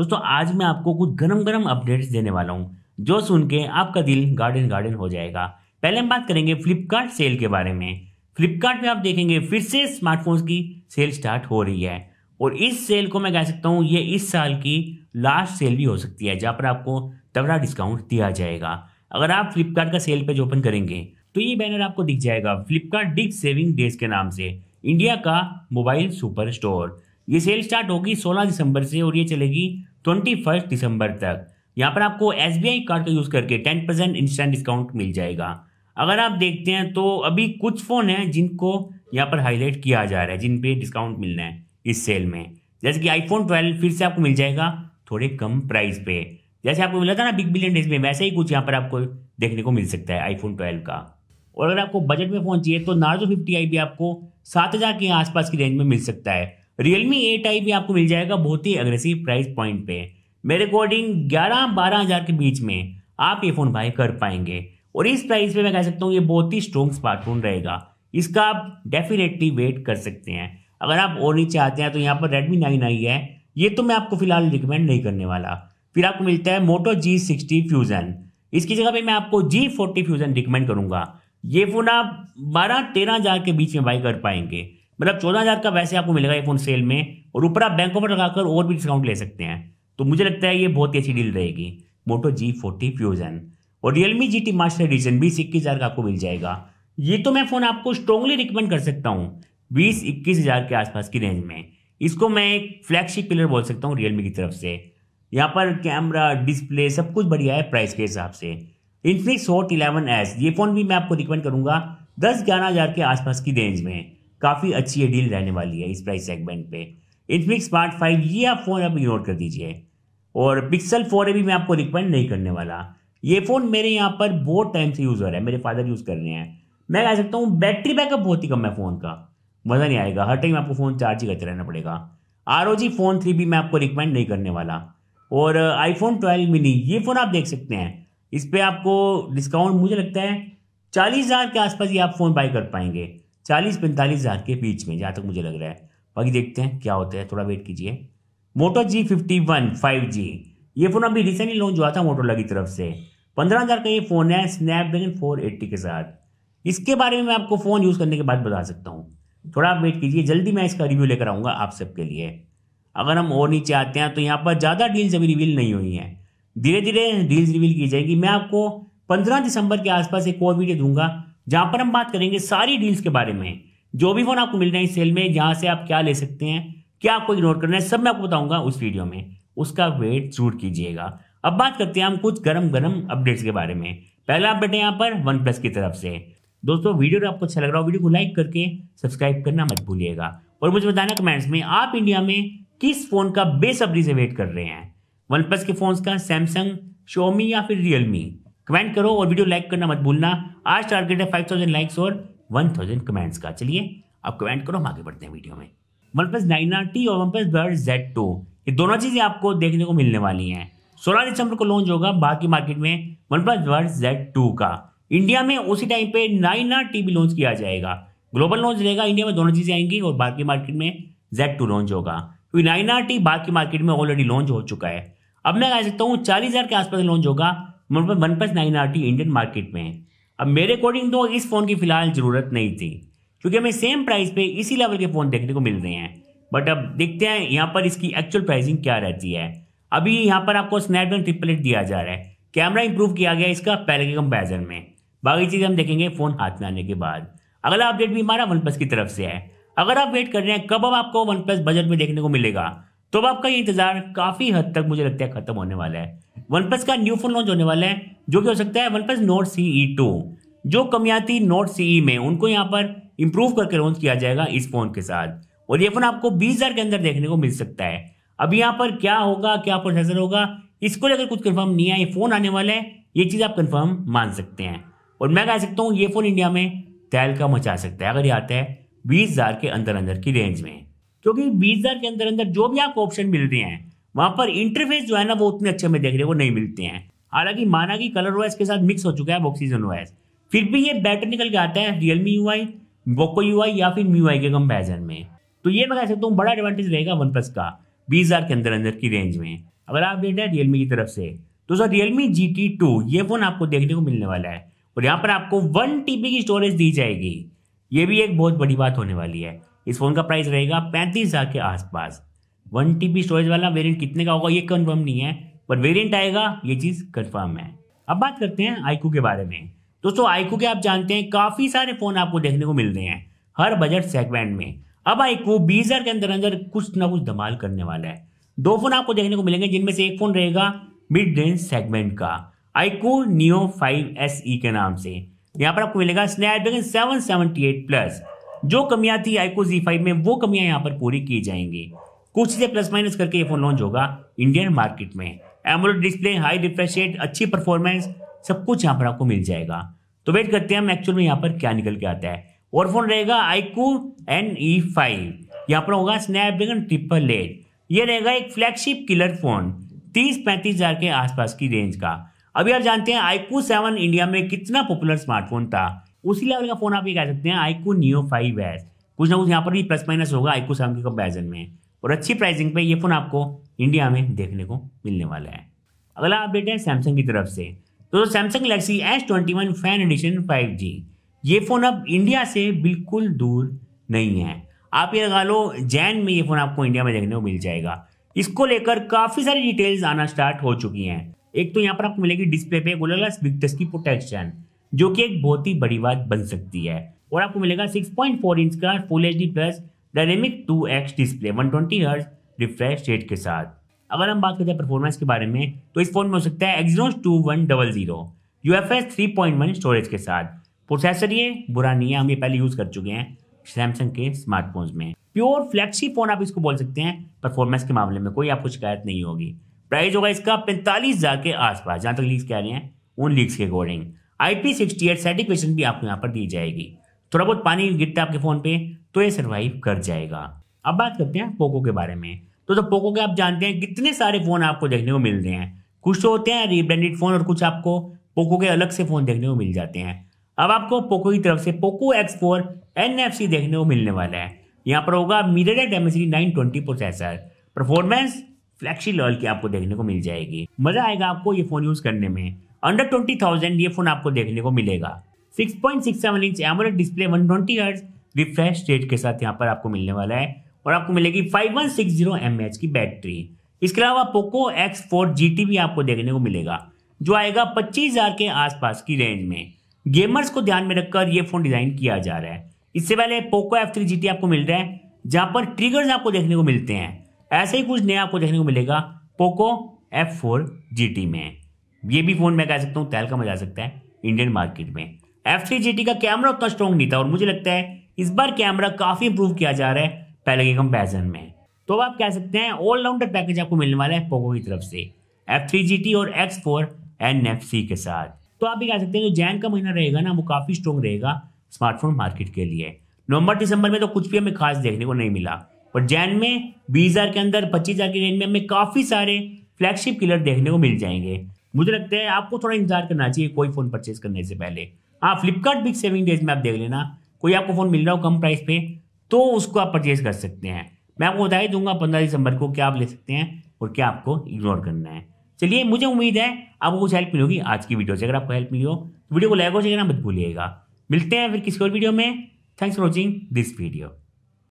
दोस्तों आज मैं आपको कुछ गर्म गर्म अपडेट्स देने वाला हूँ जो सुन के आपका दिल गार्डन गार्डन हो जाएगा पहले हम बात करेंगे फ्लिपकार्ट सेल के बारे में फ्लिपकार्ट में आप देखेंगे फिर से स्मार्टफोन्स की सेल स्टार्ट हो रही है और इस सेल को मैं कह सकता हूँ ये इस साल की लास्ट सेल भी हो सकती है जहाँ पर आपको तगड़ा डिस्काउंट दिया जाएगा अगर आप फ्लिपकार्ट का सेल पेज ओपन करेंगे तो ये बैनर आपको दिख जाएगा फ्लिपकार्ट डिग सेविंग डेज के नाम से इंडिया का मोबाइल सुपर स्टोर ये सेल स्टार्ट होगी 16 दिसंबर से और ये चलेगी ट्वेंटी फर्स्ट दिसंबर तक यहाँ पर आपको एस बी आई कार्ड का यूज़ करके टेन परसेंट इंस्टेंट डिस्काउंट मिल जाएगा अगर आप देखते हैं तो अभी कुछ फ़ोन हैं जिनको यहाँ पर हाईलाइट किया जा रहा है जिन पे डिस्काउंट मिलना है इस सेल में जैसे कि आईफोन ट्वेल्व फिर से आपको मिल जाएगा थोड़े कम प्राइस पे जैसे आपको मिला था ना बिग बिलियन डेज में वैसे ही कुछ यहाँ पर आपको देखने को मिल सकता है आईफोन ट्वेल्व का और अगर आपको बजट में फोन चाहिए तो नार्जो फिफ्टी आई भी आपको सात हज़ार के आसपास की रेंज में मिल सकता है रियलमी ए टाइप भी आपको मिल जाएगा बहुत ही अग्रेसिव प्राइस पॉइंट पे मेरे अकॉर्डिंग ग्यारह बारह हज़ार के बीच में आप ये फ़ोन बाई कर पाएंगे और इस प्राइस पे मैं कह सकता हूँ ये बहुत ही स्ट्रॉन्ग स्मार्टफोन रहेगा इसका आप डेफिनेटली वेट कर सकते हैं अगर आप और नहीं चाहते हैं तो यहाँ पर रेडमी नाइन आई है ये तो मैं आपको फिलहाल रिकमेंड नहीं करने वाला फिर आपको मिलता है मोटो जी सिक्सटी फ्यूज़न इसकी जगह पे मैं आपको जी फोर्टी फ्यूज़न रिकमेंड करूंगा ये फ़ोन आप बारह तेरह हज़ार के बीच में बाई कर पाएंगे मतलब चौदह हज़ार का वैसे आपको मिलेगा ये फोन सेल में और ऊपर आप बैंकों पर लगाकर और भी डिस्काउंट ले सकते हैं तो मुझे लगता है ये बहुत ही अच्छी डील रहेगी मोटो जी फोर्टी फ्यूजन और Realme G T master edition बीस इक्कीस हज़ार का आपको मिल जाएगा ये तो मैं फ़ोन आपको स्ट्रॉन्गली रिकमेंड कर सकता हूँ बीस इक्कीस हज़ार के आसपास की रेंज में इसको मैं एक फ्लैगशिप पिलर बोल सकता हूँ रियलमी की तरफ से यहाँ पर कैमरा डिस्प्ले सब कुछ बढ़िया है प्राइस के हिसाब से इन्फिनिक्स हॉट इलेवन एस ये फ़ोन भी मैं आपको रिकमेंड करूंगा दस ग्यारह हज़ार के आसपास की रेंज में काफ़ी अच्छी ये डील रहने वाली है इस प्राइस सेगमेंट पे इनफिक्स पार्ट फाइव ये आप फ़ोन अब इग्नोर कर दीजिए और पिक्सल फोर ए भी मैं आपको रिकमेंड नहीं करने वाला ये फ़ोन मेरे यहाँ पर बहुत टाइम से यूज़ हो रहा है मेरे फादर यूज़ कर रहे हैं मैं कह सकता हूँ बैटरी बैकअप बहुत ही कम है फ़ोन का मज़ा नहीं आएगा हर टाइम आपको फ़ोन चार्ज ही करते रहना पड़ेगा R O G phone three भी मैं आपको रिकमेंड नहीं करने वाला और आईफोन ट्वेल्व मिनी ये फ़ोन आप देख सकते हैं इस पर आपको डिस्काउंट मुझे लगता है चालीस हज़ार के आसपास ये आप फ़ोन बाई कर पाएंगे चालीस पैंतालीस हज़ार के बीच में जहाँ तक मुझे लग रहा है बाकी देखते हैं क्या होता है थोड़ा वेट कीजिए Moto G fifty one five G ये फ़ोन अभी रिसेंटली लॉन्च हुआ था मोटोला की तरफ से पंद्रह हज़ार का ये फ़ोन है स्नैपड्रैगन फोर एट्टी के साथ इसके बारे में मैं आपको फ़ोन यूज़ करने के बाद बता सकता हूँ थोड़ा आप वेट कीजिए जल्दी मैं इसका रिव्यू लेकर आऊँगा आप सबके लिए अगर हम और नीचे आते हैं तो यहाँ पर ज़्यादा डील्स अभी रिवील नहीं हुई हैं धीरे धीरे डील्स रिवील की जाएगी मैं आपको पंद्रह दिसंबर के आसपास एक और वीडियो दूंगा जहां पर हम बात करेंगे सारी डील्स के बारे में जो भी फोन आपको मिल रहे हैं इस सेल में जहां से आप क्या ले सकते हैं क्या आपको इग्नोर करना है सब मैं आपको बताऊंगा उस वीडियो में उसका वेट जरूर कीजिएगा अब बात करते हैं हम कुछ गरम गरम अपडेट्स के बारे में पहला अपडेट है यहाँ पर वन प्लस की तरफ से दोस्तों वीडियो आपको अच्छा लग रहा हो वीडियो को लाइक करके सब्सक्राइब करना मत भूलिएगा और मुझे बताना कमेंट्स में आप इंडिया में किस फ़ोन का बेसब्री से वेट कर रहे हैं वन प्लस के फोन का सैमसंग शोमी या फिर रियलमी कमेंट करो और वीडियो लाइक करना मत भूलना आज टारगेट है फाइव थाउजेंड लाइक्स और वन थाउजेंड कमेंट्स का चलिए आप कमेंट करो हम आगे बढ़ते हैं वीडियो में OnePlus nine R T और OnePlus Nord Z two ये दोनों चीज़ें आपको देखने को मिलने वाली हैं सोलह दिसंबर को लॉन्च होगा बाकी मार्केट में OnePlus Nord Z two का इंडिया में उसी टाइम पे नाइन आर टी भी लॉन्च किया जाएगा ग्लोबल लॉन्च रहेगा इंडिया में दोनों चीज़ें आएंगी और बाकी मार्केट में जेड टू लॉन्च होगा क्योंकि नाइन आर टी बाकी मार्केट में ऑलरेडी लॉन्च हो चुका है अब मैं कह सकता हूँ चालीस हज़ार के आसपास लॉन्च होगा मतलब OnePlus nine R T Indian market में है अब मेरे अकॉर्डिंग तो इस फ़ोन की फ़िलहाल ज़रूरत नहीं थी क्योंकि हमें सेम प्राइस पे इसी लेवल के फ़ोन देखने को मिल रहे हैं बट अब देखते हैं यहाँ पर इसकी एक्चुअल प्राइसिंग क्या रहती है अभी यहाँ पर आपको स्नैपड्रैगन ट्रिपल एट दिया जा रहा है कैमरा इंप्रूव किया गया इसका पहले के कंपेरिजन में बाकी चीज़ हम देखेंगे फ़ोन हाथ में आने के बाद अगला अपडेट भी हमारा वन प्लस की तरफ से है अगर आप वेट कर रहे हैं कब अब आपको वन प्लस बजट में देखने को मिलेगा तो अब आपका ये इंतज़ार काफ़ी हद तक मुझे लगता है ख़त्म होने वाला है वन प्लस का न्यू फोन लॉन्च होने वाला है जो कि हो सकता है OnePlus Nord C E two जो कमियाँ थी नोट सी ई में उनको यहाँ पर इम्प्रूव करके लॉन्च किया जाएगा इस फोन के साथ और ये फोन आपको बीस हज़ार के अंदर देखने को मिल सकता है अब यहाँ पर क्या होगा क्या प्रोसेसर होगा इसको लेकर कुछ कन्फर्म नहीं है ये फ़ोन आने वाला है ये चीज़ आप कन्फर्म मान सकते हैं और मैं कह सकता हूँ ये फ़ोन इंडिया में तैल का मचा सकता है अगर ये आता है बीस हज़ार के अंदर अंदर की रेंज में क्योंकि बीस हज़ार के अंदर अंदर जो भी आपको ऑप्शन मिल रहे हैं वहाँ पर इंटरफेस जो है ना वो उतने अच्छे में देखने को नहीं मिलते हैं हालांकि माना कि कलर वाइज के साथ मिक्स हो चुका है ऑक्सीजन वाइज फिर भी ये बेटर निकल के आता है Realme U I Poco U I या फिर मी के कम्पेरिजन में तो ये मैं कह सकता हूँ बड़ा एडवांटेज रहेगा वन प्लस का बीस हज़ार के अंदर अंदर की रेंज में अगर आप देख रहे हैं रियलमी की तरफ से तो sir Realme G T two ये फ़ोन आपको देखने को मिलने वाला है और यहाँ पर आपको वन टी की स्टोरेज दी जाएगी ये भी एक बहुत बड़ी बात होने वाली है इस फ़ोन का प्राइस रहेगा पैंतीस हज़ार के आसपास वन टी स्टोरेज वाला वेरियंट कितने का होगा ये कन्फर्म नहीं है पर वेरियंट आएगा ये चीज़ कन्फर्म है अब बात करते हैं आईकू के बारे में दोस्तों आईकू के आप जानते हैं काफ़ी सारे फ़ोन आपको देखने को मिल रहे हैं हर बजट सेगमेंट में अब आईकू बीस हज़ार के अंदर अंदर कुछ ना कुछ धमाल करने वाला है दो फोन आपको देखने को मिलेंगे जिनमें से एक फोन रहेगा मिड रेंज सेगमेंट का iQOO neo five S E के नाम से यहाँ पर आपको मिलेगा Snapdragon seven seventy eight plus जो कमियां थी आईको जी फाइव में वो कमियां यहाँ पर पूरी की जाएंगी कुछ से प्लस माइनस करके ये फोन लॉन्च होगा इंडियन मार्केट में AMOLED display high refresh rate अच्छी परफॉर्मेंस सब कुछ यहाँ पर आपको मिल जाएगा तो वेट करते हैं हम एक्चुअल में यहाँ पर क्या निकल के आता है और फोन रहेगा आईकू एन ई फाइव यहाँ पर होगा स्नैपड्रैगन ट्रिपल एट ये रहेगा एक फ्लैगशिप किलर फोन तीस पैंतीस हजार के आसपास की रेंज का अभी आप जानते हैं आईकू सेवन इंडिया में कितना पॉपुलर स्मार्टफोन था उसी लेवल का फोन आप ये कह सकते हैं आईकू नियो फाइव एस कुछ ना कुछ यहाँ पर भी प्लस माइनस होगा आईकू सेवन के कंपेरिजन में और अच्छी प्राइसिंग पे ये फ़ोन आपको इंडिया में देखने को मिलने वाला है अगला अपडेट है सैमसंग की तरफ से तो Samsung Galaxy S twenty one fan edition five G ये फ़ोन अब इंडिया से बिल्कुल दूर नहीं है आप ये लगा लो जैन में ये फ़ोन आपको इंडिया में देखने को मिल जाएगा इसको लेकर काफ़ी सारी डिटेल्स आना स्टार्ट हो चुकी हैं एक तो यहाँ पर आपको मिलेगी डिस्प्ले पे बिग टच की प्रोटेक्शन जो कि एक बहुत ही बड़ी बात बन सकती है और आपको मिलेगा 6.4 इंच का full H plus dynamic two X display one twenty hertz refresh rate के साथ अगर हम बात करते हैं परफॉर्मेंस के बारे में तो इस फ़ोन में हो सकता है Exynos two one double zero U F S three point one storage के साथ प्रोसेसर ये बुरा नहीं है हम ये पहले यूज़ कर चुके हैं सैमसंग के स्मार्टफोन्स में प्योर फ्लैक्सी फ़ोन आप इसको बोल सकते हैं परफॉर्मेंस के मामले में कोई आपको शिकायत नहीं होगी प्राइस होगा इसका पैंतालीस हज़ार के आसपास जहाँ तक लीक्स कह रहे हैं उन लीक्स के according I P sixty eight certification भी आपको यहाँ पर दी जाएगी थोड़ा बहुत पानी गिरता है आपके फ़ोन पे तो ये सर्वाइव कर जाएगा अब बात करते हैं पोको के बारे में तो जब पोको के आप जानते हैं कितने सारे फ़ोन आपको देखने को मिलते हैं कुछ तो होते हैं रीब्रांडेड फ़ोन और कुछ आपको पोको के अलग से फ़ोन देखने को मिल जाते हैं अब आपको पोको की तरफ से Poco X four N F C देखने को मिलने वाला है यहाँ पर होगा MediaTek nine twenty processor performance flagship level की आपको देखने को मिल जाएगी मज़ा आएगा आपको ये फ़ोन यूज़ करने में अंडर ट्वेंटी थाउजेंड ये फ़ोन आपको देखने को मिलेगा six point six seven inch AMOLED display one twenty hertz refresh rate के साथ यहाँ पर आपको मिलने वाला है और आपको मिलेगी 5160 एच की बैटरी इसके अलावा पोको एक्स फोर भी आपको देखने को मिलेगा जो आएगा 25000 के आसपास की रेंज में गेमर्स को ध्यान में रखकर ये फोन डिजाइन किया जा रहा है इससे पहले पोको एफ थ्री आपको मिल रहा है जहाँ पर ट्रिगर्स आपको देखने को मिलते हैं ऐसे ही कुछ नया आपको देखने को मिलेगा पोको एफ फोर में ये भी फोन मैं कह सकता हूँ तहलका मजा सकता है इंडियन मार्केट में एफ थ्री का कैमरा उतना स्ट्रॉन्ग नहीं था और मुझे लगता है इस बार कैमरा काफ़ी इंप्रूव किया जा रहा है पहले के कंपेरिजन में तो आप कह सकते हैं ऑलराउंडर पैकेज आपको मिलने वाला है पोको की तरफ से एफ थ्री जी टी और X four N F C के साथ तो आप भी कह सकते हैं जो जैन का महीना रहेगा ना वो काफ़ी स्ट्रॉन्ग रहेगा स्मार्टफोन मार्केट के लिए नवंबर दिसंबर में तो कुछ भी हमें खास देखने को नहीं मिला और जैन में बीस के अंदर पच्चीस के रेंज में हमें काफ़ी सारे फ्लैगशिप किलर देखने को मिल जाएंगे मुझे लगता है आपको थोड़ा इंतजार करना चाहिए कोई फ़ोन परचेज करने से पहले हाँ फ्लिपकार्ट बिग सेविंग डेज में आप देख लेना कोई आपको फ़ोन मिल रहा हो कम प्राइस पे तो उसको आप परचेज कर सकते हैं मैं आपको बता ही दूंगा पंद्रह दिसंबर को क्या आप ले सकते हैं और क्या आपको इग्नोर करना है चलिए मुझे उम्मीद है आपको कुछ हेल्प मिलेगी आज की वीडियो से अगर आपको हेल्प मिली हो तो वीडियो को लाइक और ना मत भूलिएगा मिलते हैं फिर किसी और वीडियो में thanks for watching this video